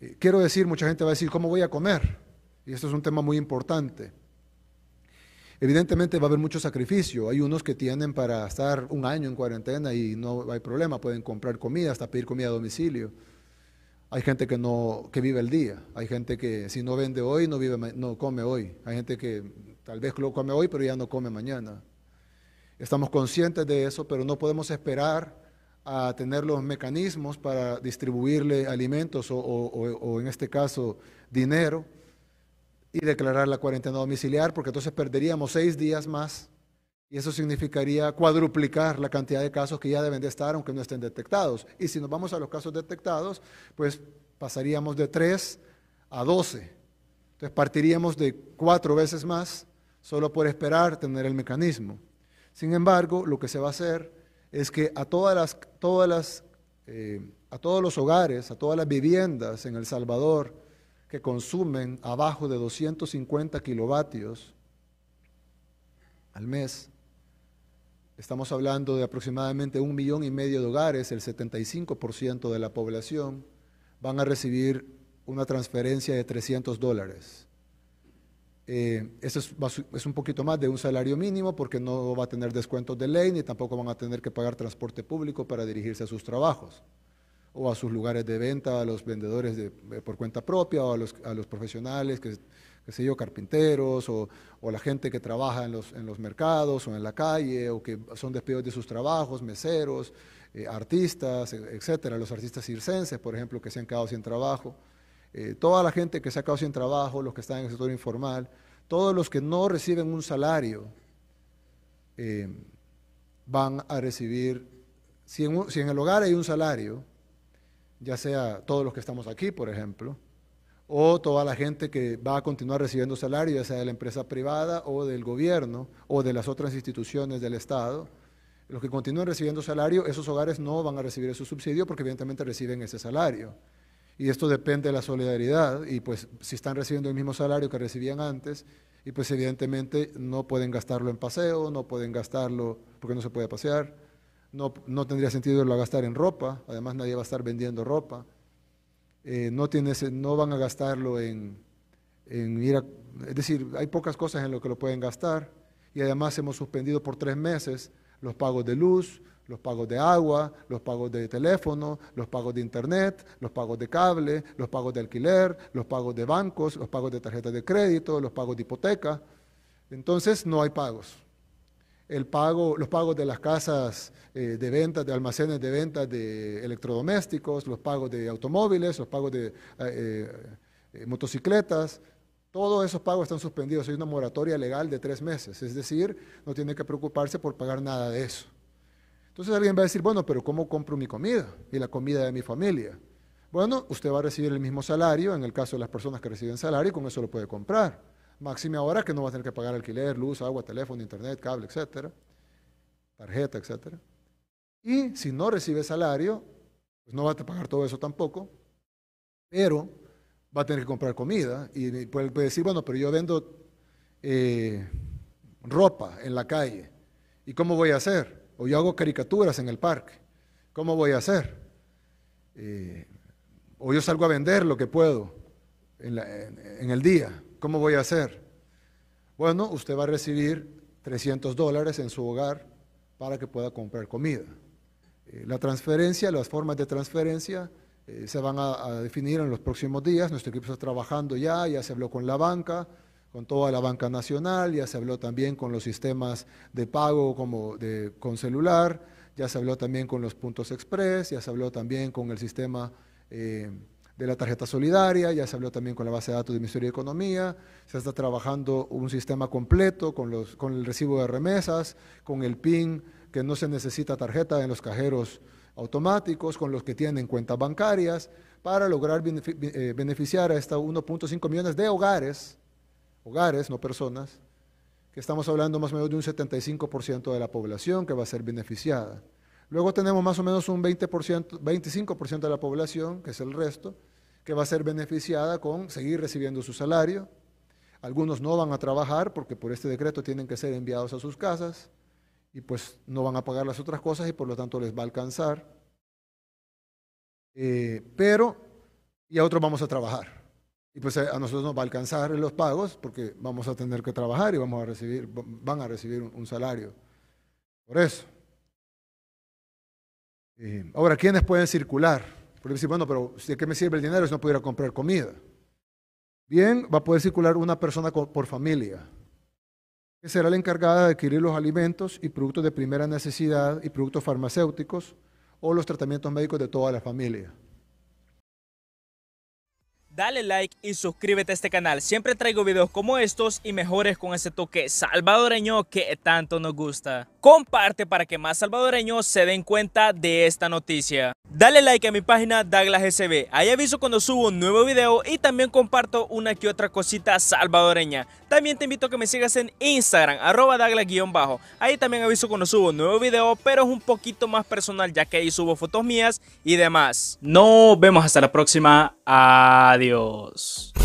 Eh, quiero decir, mucha gente va a decir, ¿cómo voy a comer? Y esto es un tema muy importante. Evidentemente va a haber mucho sacrificio. Hay unos que tienen para estar un año en cuarentena y no hay problema, pueden comprar comida, hasta pedir comida a domicilio. Hay gente que no vive el día, hay gente que si no vende hoy no vive no come hoy, hay gente que tal vez lo come hoy pero ya no come mañana. Estamos conscientes de eso, pero no podemos esperar a tener los mecanismos para distribuirle alimentos o, en este caso dinero y declarar la cuarentena domiciliar, porque entonces perderíamos seis días más y eso significaría cuadruplicar la cantidad de casos que ya deben de estar, aunque no estén detectados. Y si nos vamos a los casos detectados, pues pasaríamos de tres a doce Entonces partiríamos de cuatro veces más solo por esperar tener el mecanismo. Sin embargo, lo que se va a hacer es que a, todas las, todas eh, a todos los hogares, a todas las viviendas en El Salvador que consumen abajo de 250 kilovatios al mes, estamos hablando de aproximadamente un millón y medio de hogares, el 75% de la población, van a recibir una transferencia de 300 dólares eh, eso es, un poquito más de un salario mínimo porque no va a tener descuentos de ley ni tampoco van a tener que pagar transporte público para dirigirse a sus trabajos o a sus lugares de venta, a los vendedores eh, por cuenta propia o a los, profesionales, que, que yo, carpinteros o, la gente que trabaja en los, mercados o en la calle o que son despedidos de sus trabajos, meseros, eh, artistas, e, etcétera, los artistas circenses, por ejemplo, que se han quedado sin trabajo. Eh, toda la gente que se ha quedado sin trabajo, los que están en el sector informal, todos los que no reciben un salario, eh, van a recibir, si en, si en el hogar hay un salario, ya sea todos los que estamos aquí, por ejemplo, o toda la gente que va a continuar recibiendo salario, ya sea de la empresa privada o del gobierno o de las otras instituciones del Estado, los que continúen recibiendo salario, esos hogares no van a recibir ese subsidio porque evidentemente reciben ese salario y esto depende de la solidaridad y pues si están recibiendo el mismo salario que recibían antes y pues evidentemente no pueden gastarlo en paseo, no pueden gastarlo porque no se puede pasear, no, no tendría sentido lo gastar en ropa, además nadie va a estar vendiendo ropa, eh, no, tiene, no van a gastarlo en, en ir a, es decir, hay pocas cosas en lo que lo pueden gastar y además hemos suspendido por tres meses los pagos de luz, los pagos de agua, los pagos de teléfono, los pagos de internet, los pagos de cable, los pagos de alquiler, los pagos de bancos, los pagos de tarjetas de crédito, los pagos de hipoteca. Entonces no hay pagos. El pago, los pagos de las casas de ventas, de almacenes de ventas de electrodomésticos, los pagos de automóviles, los pagos de motocicletas, todos esos pagos están suspendidos. Hay una moratoria legal de tres meses, es decir, no tiene que preocuparse por pagar nada de eso. Entonces alguien va a decir, bueno, pero ¿cómo compro mi comida y la comida de mi familia? Bueno, usted va a recibir el mismo salario, en el caso de las personas que reciben salario, y con eso lo puede comprar. Máxime ahora que no va a tener que pagar alquiler, luz, agua, teléfono, internet, cable, etcétera, tarjeta, etcétera. Y si no recibe salario, pues no va a pagar todo eso tampoco, pero va a tener que comprar comida y pues, puede decir, bueno, pero yo vendo eh, ropa en la calle, ¿y cómo voy a hacer? o yo hago caricaturas en el parque. ¿Cómo voy a hacer? Eh, o yo salgo a vender lo que puedo en, el día. ¿Cómo voy a hacer? Bueno, usted va a recibir 300 dólares en su hogar para que pueda comprar comida. Eh, la transferencia, las formas de transferencia eh, se van a, a, definir en los próximos días. Nuestro equipo está trabajando ya, ya se habló con la banca, con toda la banca nacional, ya se habló también con los sistemas de pago como de, con celular, ya se habló también con los puntos express, ya se habló también con el sistema eh, de la tarjeta solidaria, ya se habló también con la base de datos del Ministerio de Economía, se está trabajando un sistema completo con, los, con el recibo de remesas, con el PIN, que no se necesita tarjeta en los cajeros automáticos, con los que tienen cuentas bancarias, para lograr eh, beneficiar a estos 1.5 millones de hogares hogares, no personas, que estamos hablando más o menos de un 75% de la población que va a ser beneficiada. Luego tenemos más o menos un 20%, 25% de la población, que es el resto, que va a ser beneficiada con seguir recibiendo su salario. Algunos no van a trabajar porque por este decreto tienen que ser enviados a sus casas y pues no van a pagar las otras cosas y por lo tanto les va a alcanzar. Eh, pero, y a otros vamos a trabajar. Y pues a nosotros nos va a alcanzar los pagos porque vamos a tener que trabajar y vamos a recibir, van a recibir un, salario. Por eso. Eh, ahora, ¿quiénes pueden circular? Porque bueno, pero ¿de qué me sirve el dinero si no pudiera comprar comida? Bien, va a poder circular una persona por familia, que será la encargada de adquirir los alimentos y productos de primera necesidad y productos farmacéuticos o los tratamientos médicos de toda la familia dale like y suscríbete a este canal. Siempre traigo videos como estos y mejores con ese toque salvadoreño que tanto nos gusta. Comparte para que más salvadoreños se den cuenta de esta noticia. Dale like a mi página Douglas ahí aviso cuando subo un nuevo video y también comparto una que otra cosita salvadoreña. También te invito a que me sigas en Instagram, arroba bajo ahí también aviso cuando subo un nuevo video, pero es un poquito más personal ya que ahí subo fotos mías y demás. Nos vemos hasta la próxima. Adiós.